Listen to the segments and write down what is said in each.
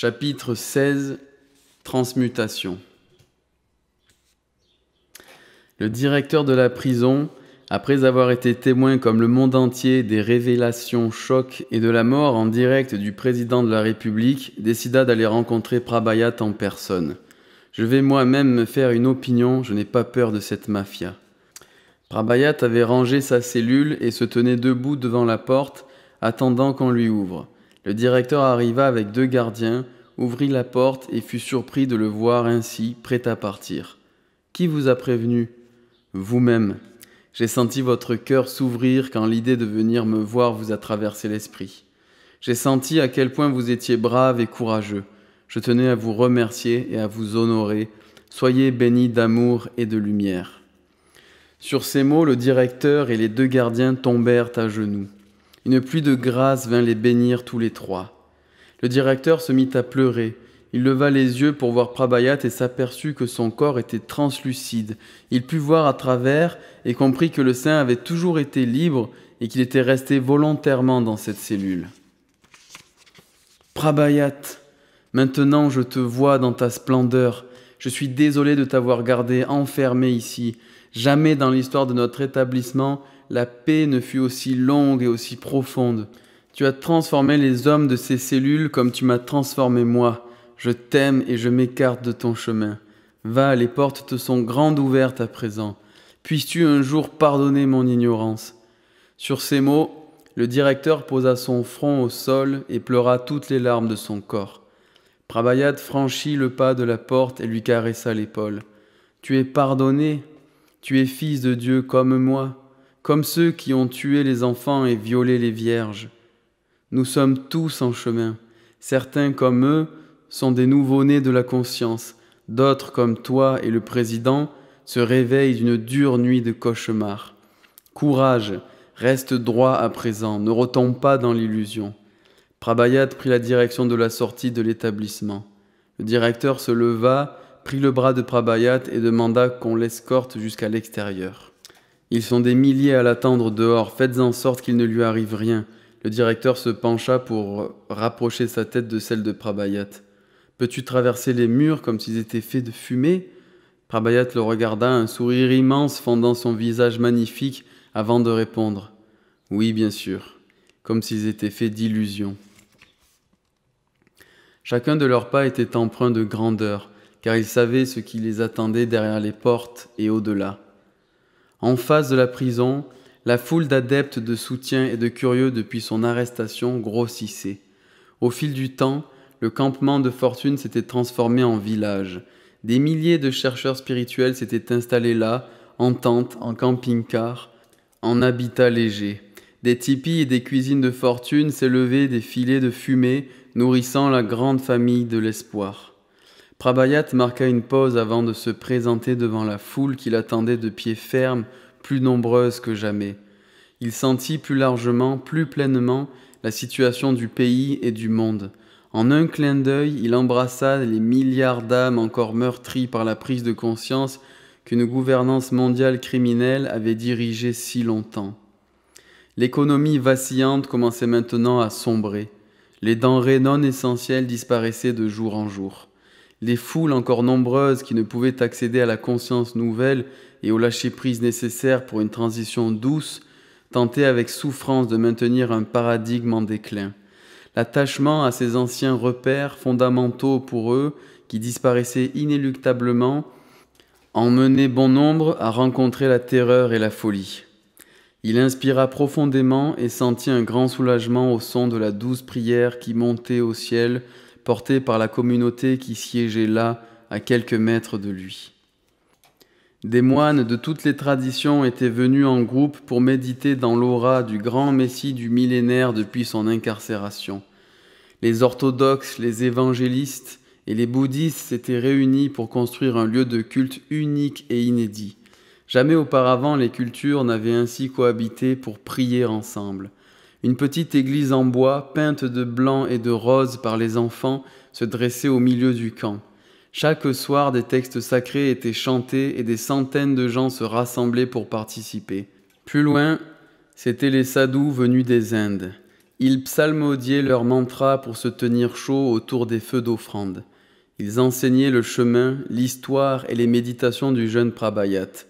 Chapitre 16 Transmutation Le directeur de la prison, après avoir été témoin comme le monde entier des révélations chocs et de la mort en direct du président de la République, décida d'aller rencontrer Prabayat en personne. Je vais moi-même me faire une opinion, je n'ai pas peur de cette mafia. Prabayat avait rangé sa cellule et se tenait debout devant la porte, attendant qu'on lui ouvre. Le directeur arriva avec deux gardiens, ouvrit la porte et fut surpris de le voir ainsi, prêt à partir. Qui vous a prévenu Vous-même. J'ai senti votre cœur s'ouvrir quand l'idée de venir me voir vous a traversé l'esprit. J'ai senti à quel point vous étiez brave et courageux. Je tenais à vous remercier et à vous honorer. Soyez bénis d'amour et de lumière. Sur ces mots, le directeur et les deux gardiens tombèrent à genoux. Une pluie de grâce vint les bénir tous les trois. Le directeur se mit à pleurer. Il leva les yeux pour voir Prabhayat et s'aperçut que son corps était translucide. Il put voir à travers et comprit que le saint avait toujours été libre et qu'il était resté volontairement dans cette cellule. Prabhayat, maintenant je te vois dans ta splendeur. Je suis désolé de t'avoir gardé enfermé ici. Jamais dans l'histoire de notre établissement la paix ne fut aussi longue et aussi profonde. Tu as transformé les hommes de ces cellules comme tu m'as transformé moi. Je t'aime et je m'écarte de ton chemin. Va, les portes te sont grandes ouvertes à présent. Puisses-tu un jour pardonner mon ignorance Sur ces mots, le directeur posa son front au sol et pleura toutes les larmes de son corps. Prabhayat franchit le pas de la porte et lui caressa l'épaule. Tu es pardonné, tu es fils de Dieu comme moi comme ceux qui ont tué les enfants et violé les vierges. Nous sommes tous en chemin. Certains, comme eux, sont des nouveaux-nés de la conscience. D'autres, comme toi et le président, se réveillent d'une dure nuit de cauchemar. Courage, reste droit à présent, ne retombe pas dans l'illusion. Prabayat prit la direction de la sortie de l'établissement. Le directeur se leva, prit le bras de Prabayat et demanda qu'on l'escorte jusqu'à l'extérieur. Ils sont des milliers à l'attendre dehors, faites en sorte qu'il ne lui arrive rien. Le directeur se pencha pour rapprocher sa tête de celle de Prabayat. Peux-tu traverser les murs comme s'ils étaient faits de fumée Prabayat le regarda, un sourire immense fondant son visage magnifique, avant de répondre. Oui, bien sûr, comme s'ils étaient faits d'illusions. Chacun de leurs pas était empreint de grandeur, car ils savaient ce qui les attendait derrière les portes et au-delà. En face de la prison, la foule d'adeptes de soutien et de curieux depuis son arrestation grossissait. Au fil du temps, le campement de fortune s'était transformé en village. Des milliers de chercheurs spirituels s'étaient installés là, en tente, en camping-car, en habitat léger. Des tipis et des cuisines de fortune s'élevaient des filets de fumée, nourrissant la grande famille de l'espoir. Prabayat marqua une pause avant de se présenter devant la foule qui l'attendait de pied ferme, plus nombreuse que jamais. Il sentit plus largement, plus pleinement, la situation du pays et du monde. En un clin d'œil, il embrassa les milliards d'âmes encore meurtries par la prise de conscience qu'une gouvernance mondiale criminelle avait dirigée si longtemps. L'économie vacillante commençait maintenant à sombrer. Les denrées non essentielles disparaissaient de jour en jour les foules encore nombreuses qui ne pouvaient accéder à la conscience nouvelle et au lâcher-prise nécessaire pour une transition douce, tentaient avec souffrance de maintenir un paradigme en déclin. L'attachement à ces anciens repères fondamentaux pour eux, qui disparaissaient inéluctablement, emmenait bon nombre à rencontrer la terreur et la folie. Il inspira profondément et sentit un grand soulagement au son de la douce prière qui montait au ciel porté par la communauté qui siégeait là, à quelques mètres de lui. Des moines de toutes les traditions étaient venus en groupe pour méditer dans l'aura du grand Messie du millénaire depuis son incarcération. Les orthodoxes, les évangélistes et les bouddhistes s'étaient réunis pour construire un lieu de culte unique et inédit. Jamais auparavant les cultures n'avaient ainsi cohabité pour prier ensemble. Une petite église en bois, peinte de blanc et de rose par les enfants, se dressait au milieu du camp. Chaque soir, des textes sacrés étaient chantés et des centaines de gens se rassemblaient pour participer. Plus loin, c'étaient les sadhus venus des Indes. Ils psalmodiaient leurs mantras pour se tenir chaud autour des feux d'offrande. Ils enseignaient le chemin, l'histoire et les méditations du jeune Prabhayat.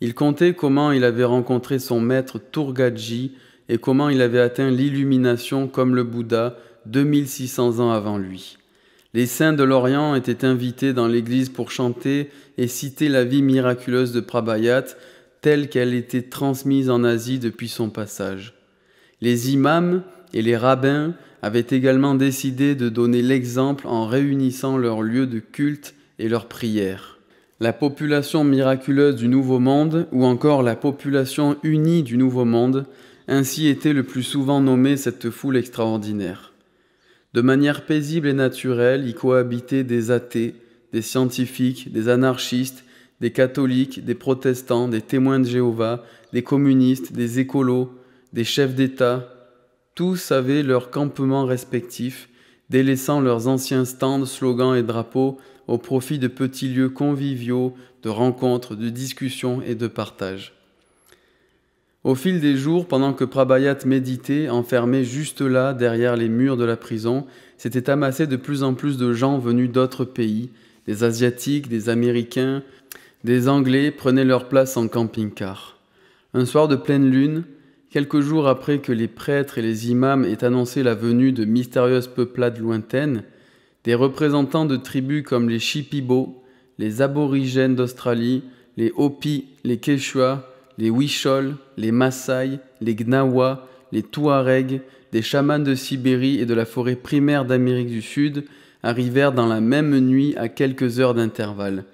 Ils contaient comment il avait rencontré son maître Turgadji et comment il avait atteint l'illumination comme le Bouddha 2600 ans avant lui. Les saints de l'Orient étaient invités dans l'église pour chanter et citer la vie miraculeuse de Prabhayat telle qu'elle était transmise en Asie depuis son passage. Les imams et les rabbins avaient également décidé de donner l'exemple en réunissant leurs lieux de culte et leurs prières. La population miraculeuse du Nouveau Monde, ou encore la population unie du Nouveau Monde, ainsi était le plus souvent nommée cette foule extraordinaire. De manière paisible et naturelle y cohabitaient des athées, des scientifiques, des anarchistes, des catholiques, des protestants, des témoins de Jéhovah, des communistes, des écolos, des chefs d'État. Tous avaient leurs campements respectifs, délaissant leurs anciens stands, slogans et drapeaux au profit de petits lieux conviviaux, de rencontres, de discussions et de partages. Au fil des jours, pendant que Prabhayat méditait, enfermé juste là, derrière les murs de la prison, s'étaient amassés de plus en plus de gens venus d'autres pays. Des Asiatiques, des Américains, des Anglais prenaient leur place en camping-car. Un soir de pleine lune, quelques jours après que les prêtres et les imams aient annoncé la venue de mystérieuses peuplades lointaines, des représentants de tribus comme les Shipibo, les aborigènes d'Australie, les Hopi, les Quechua, les Wishols, les Maasai, les Gnawa, les Touaregs, des chamans de Sibérie et de la forêt primaire d'Amérique du Sud arrivèrent dans la même nuit à quelques heures d'intervalle.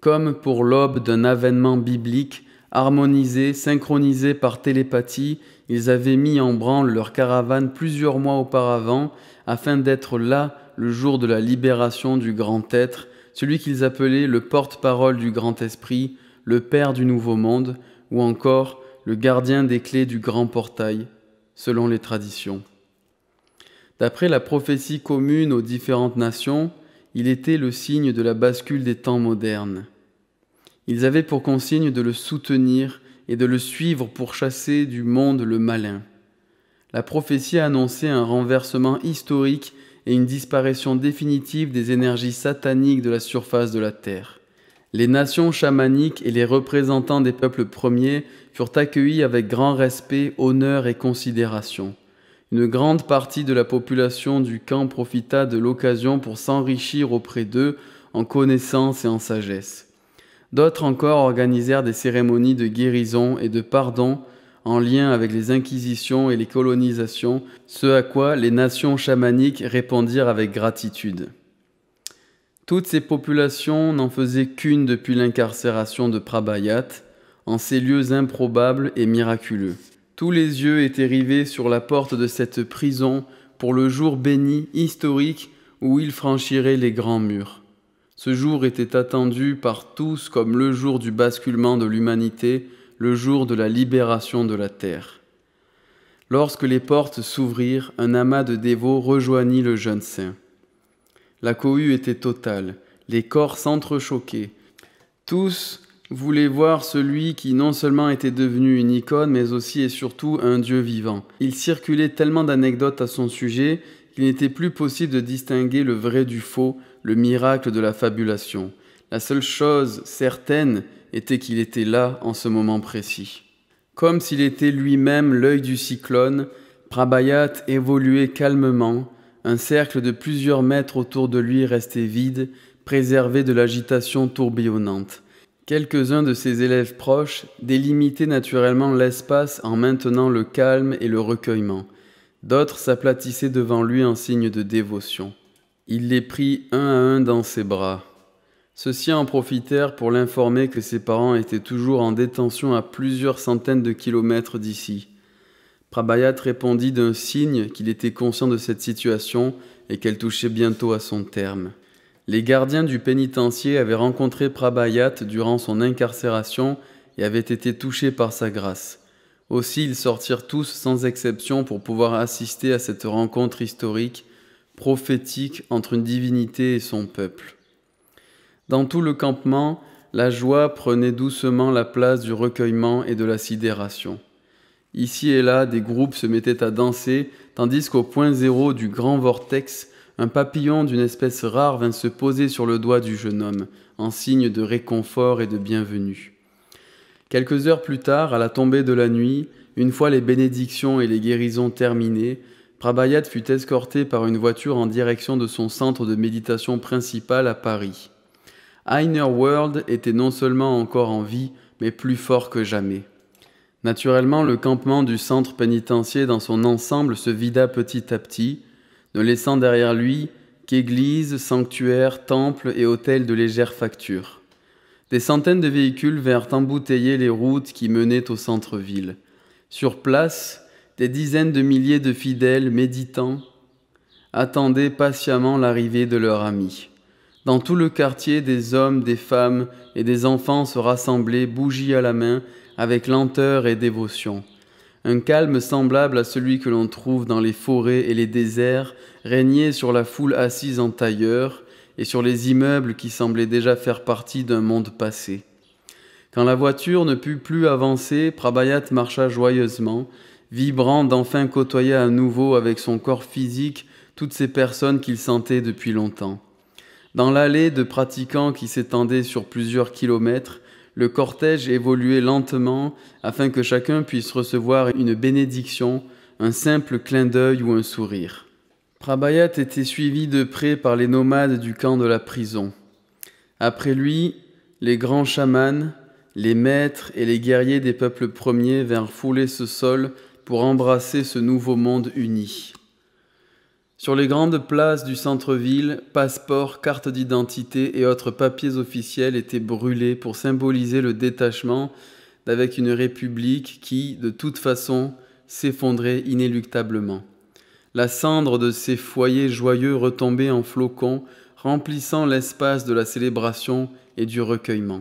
Comme pour l'aube d'un avènement biblique, harmonisé, synchronisé par télépathie, ils avaient mis en branle leur caravane plusieurs mois auparavant afin d'être là le jour de la libération du grand être, celui qu'ils appelaient le porte-parole du grand esprit, le père du nouveau monde, ou encore le gardien des clés du grand portail, selon les traditions. D'après la prophétie commune aux différentes nations, il était le signe de la bascule des temps modernes. Ils avaient pour consigne de le soutenir et de le suivre pour chasser du monde le malin. La prophétie annonçait un renversement historique et une disparition définitive des énergies sataniques de la surface de la Terre. Les nations chamaniques et les représentants des peuples premiers furent accueillis avec grand respect, honneur et considération. Une grande partie de la population du camp profita de l'occasion pour s'enrichir auprès d'eux en connaissance et en sagesse. D'autres encore organisèrent des cérémonies de guérison et de pardon en lien avec les inquisitions et les colonisations, ce à quoi les nations chamaniques répondirent avec gratitude. Toutes ces populations n'en faisaient qu'une depuis l'incarcération de Prabhayat, en ces lieux improbables et miraculeux. Tous les yeux étaient rivés sur la porte de cette prison pour le jour béni historique où il franchirait les grands murs. Ce jour était attendu par tous comme le jour du basculement de l'humanité, le jour de la libération de la terre. Lorsque les portes s'ouvrirent, un amas de dévots rejoignit le jeune saint. La cohue était totale, les corps s'entrechoquaient. Tous voulaient voir celui qui non seulement était devenu une icône, mais aussi et surtout un dieu vivant. Il circulait tellement d'anecdotes à son sujet qu'il n'était plus possible de distinguer le vrai du faux, le miracle de la fabulation. La seule chose certaine était qu'il était là en ce moment précis. Comme s'il était lui-même l'œil du cyclone, Prabhayat évoluait calmement, un cercle de plusieurs mètres autour de lui restait vide, préservé de l'agitation tourbillonnante. Quelques-uns de ses élèves proches délimitaient naturellement l'espace en maintenant le calme et le recueillement. D'autres s'aplatissaient devant lui en signe de dévotion. Il les prit un à un dans ses bras. Ceux-ci en profitèrent pour l'informer que ses parents étaient toujours en détention à plusieurs centaines de kilomètres d'ici. Prabhayat répondit d'un signe qu'il était conscient de cette situation et qu'elle touchait bientôt à son terme. Les gardiens du pénitencier avaient rencontré Prabhayat durant son incarcération et avaient été touchés par sa grâce. Aussi ils sortirent tous sans exception pour pouvoir assister à cette rencontre historique, prophétique entre une divinité et son peuple. Dans tout le campement, la joie prenait doucement la place du recueillement et de la sidération. Ici et là, des groupes se mettaient à danser, tandis qu'au point zéro du grand vortex, un papillon d'une espèce rare vint se poser sur le doigt du jeune homme, en signe de réconfort et de bienvenue. Quelques heures plus tard, à la tombée de la nuit, une fois les bénédictions et les guérisons terminées, Prabhayat fut escorté par une voiture en direction de son centre de méditation principal à Paris. Einer World était non seulement encore en vie, mais plus fort que jamais. Naturellement, le campement du centre pénitencier dans son ensemble se vida petit à petit, ne laissant derrière lui qu'églises, sanctuaires, temples et hôtels de légère facture. Des centaines de véhicules vinrent embouteiller les routes qui menaient au centre-ville. Sur place, des dizaines de milliers de fidèles méditants attendaient patiemment l'arrivée de leur ami. Dans tout le quartier, des hommes, des femmes et des enfants se rassemblaient, bougies à la main, avec lenteur et dévotion. Un calme semblable à celui que l'on trouve dans les forêts et les déserts régnait sur la foule assise en tailleur et sur les immeubles qui semblaient déjà faire partie d'un monde passé. Quand la voiture ne put plus avancer, Prabhayat marcha joyeusement, vibrant d'enfin côtoyer à nouveau avec son corps physique toutes ces personnes qu'il sentait depuis longtemps. Dans l'allée de pratiquants qui s'étendait sur plusieurs kilomètres, le cortège évoluait lentement afin que chacun puisse recevoir une bénédiction, un simple clin d'œil ou un sourire. Prabhayat était suivi de près par les nomades du camp de la prison. Après lui, les grands chamans, les maîtres et les guerriers des peuples premiers vinrent fouler ce sol pour embrasser ce nouveau monde uni. Sur les grandes places du centre-ville, passeports, cartes d'identité et autres papiers officiels étaient brûlés pour symboliser le détachement d'avec une république qui, de toute façon, s'effondrait inéluctablement. La cendre de ces foyers joyeux retombait en flocons, remplissant l'espace de la célébration et du recueillement.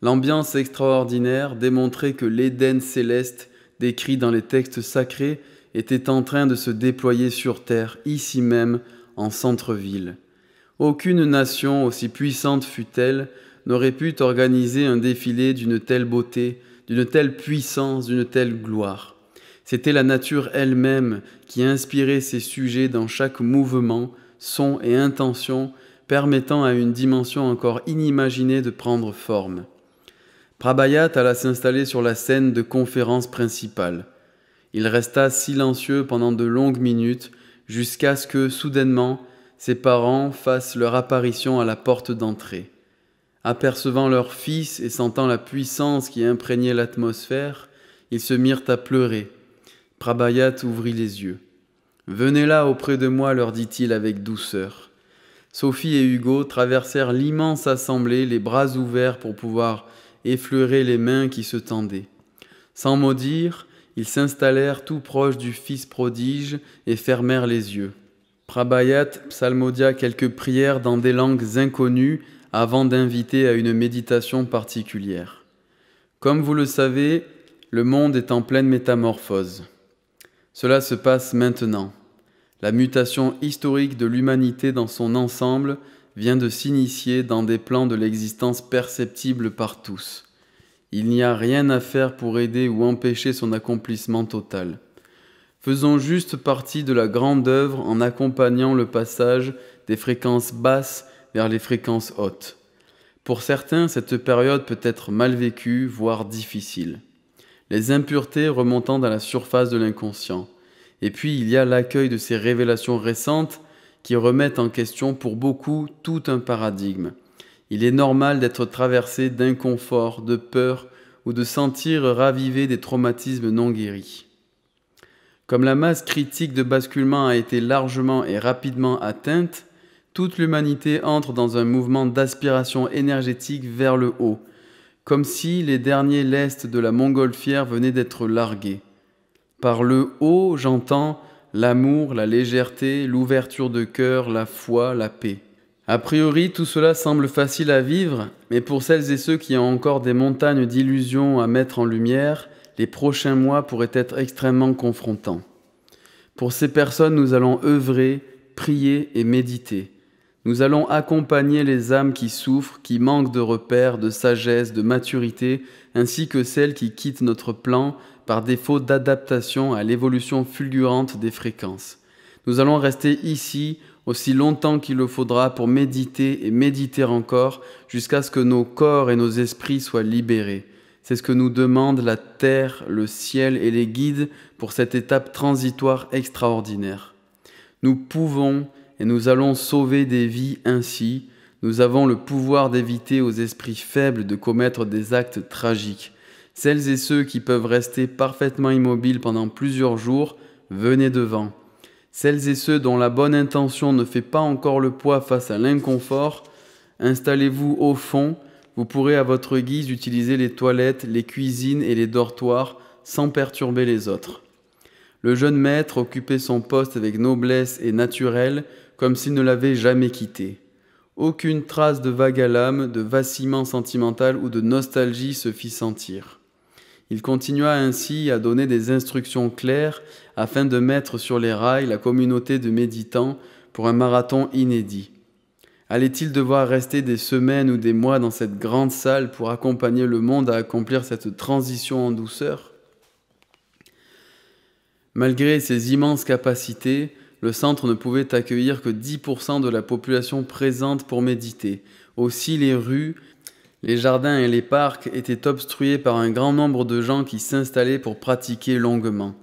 L'ambiance extraordinaire démontrait que l'Éden céleste décrit dans les textes sacrés était en train de se déployer sur Terre, ici même, en centre-ville. Aucune nation, aussi puissante fût-elle, n'aurait pu organiser un défilé d'une telle beauté, d'une telle puissance, d'une telle gloire. C'était la nature elle-même qui inspirait ses sujets dans chaque mouvement, son et intention, permettant à une dimension encore inimaginée de prendre forme. Prabayat alla s'installer sur la scène de conférence principale. Il resta silencieux pendant de longues minutes, jusqu'à ce que, soudainement, ses parents fassent leur apparition à la porte d'entrée. Apercevant leur fils et sentant la puissance qui imprégnait l'atmosphère, ils se mirent à pleurer. Prabhayat ouvrit les yeux. Venez là auprès de moi, leur dit-il avec douceur. Sophie et Hugo traversèrent l'immense assemblée, les bras ouverts pour pouvoir effleurer les mains qui se tendaient. Sans maudire, ils s'installèrent tout proche du Fils prodige et fermèrent les yeux. Prabhayat psalmodia quelques prières dans des langues inconnues avant d'inviter à une méditation particulière. Comme vous le savez, le monde est en pleine métamorphose. Cela se passe maintenant. La mutation historique de l'humanité dans son ensemble vient de s'initier dans des plans de l'existence perceptibles par tous. Il n'y a rien à faire pour aider ou empêcher son accomplissement total. Faisons juste partie de la grande œuvre en accompagnant le passage des fréquences basses vers les fréquences hautes. Pour certains, cette période peut être mal vécue, voire difficile. Les impuretés remontant à la surface de l'inconscient. Et puis il y a l'accueil de ces révélations récentes qui remettent en question pour beaucoup tout un paradigme. Il est normal d'être traversé d'inconfort, de peur ou de sentir raviver des traumatismes non guéris. Comme la masse critique de basculement a été largement et rapidement atteinte, toute l'humanité entre dans un mouvement d'aspiration énergétique vers le haut, comme si les derniers lestes de la montgolfière venaient d'être largués. Par le haut, j'entends l'amour, la légèreté, l'ouverture de cœur, la foi, la paix. A priori, tout cela semble facile à vivre, mais pour celles et ceux qui ont encore des montagnes d'illusions à mettre en lumière, les prochains mois pourraient être extrêmement confrontants. Pour ces personnes, nous allons œuvrer, prier et méditer. Nous allons accompagner les âmes qui souffrent, qui manquent de repères, de sagesse, de maturité, ainsi que celles qui quittent notre plan par défaut d'adaptation à l'évolution fulgurante des fréquences. Nous allons rester ici aussi longtemps qu'il le faudra pour méditer et méditer encore jusqu'à ce que nos corps et nos esprits soient libérés. C'est ce que nous demandent la terre, le ciel et les guides pour cette étape transitoire extraordinaire. Nous pouvons et nous allons sauver des vies ainsi. Nous avons le pouvoir d'éviter aux esprits faibles de commettre des actes tragiques. Celles et ceux qui peuvent rester parfaitement immobiles pendant plusieurs jours, venez devant. Celles et ceux dont la bonne intention ne fait pas encore le poids face à l'inconfort, installez-vous au fond, vous pourrez à votre guise utiliser les toilettes, les cuisines et les dortoirs sans perturber les autres. Le jeune maître occupait son poste avec noblesse et naturel, comme s'il ne l'avait jamais quitté. Aucune trace de vague à l'âme, de vacillement sentimental ou de nostalgie se fit sentir. Il continua ainsi à donner des instructions claires afin de mettre sur les rails la communauté de méditants pour un marathon inédit. Allait-il devoir rester des semaines ou des mois dans cette grande salle pour accompagner le monde à accomplir cette transition en douceur Malgré ses immenses capacités, le centre ne pouvait accueillir que 10% de la population présente pour méditer. Aussi les rues les jardins et les parcs étaient obstrués par un grand nombre de gens qui s'installaient pour pratiquer longuement.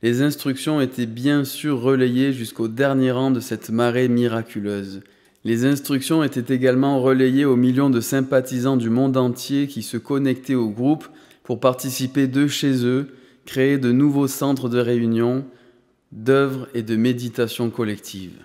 Les instructions étaient bien sûr relayées jusqu'au dernier rang de cette marée miraculeuse. Les instructions étaient également relayées aux millions de sympathisants du monde entier qui se connectaient au groupe pour participer de chez eux, créer de nouveaux centres de réunion, d'œuvres et de méditation collective.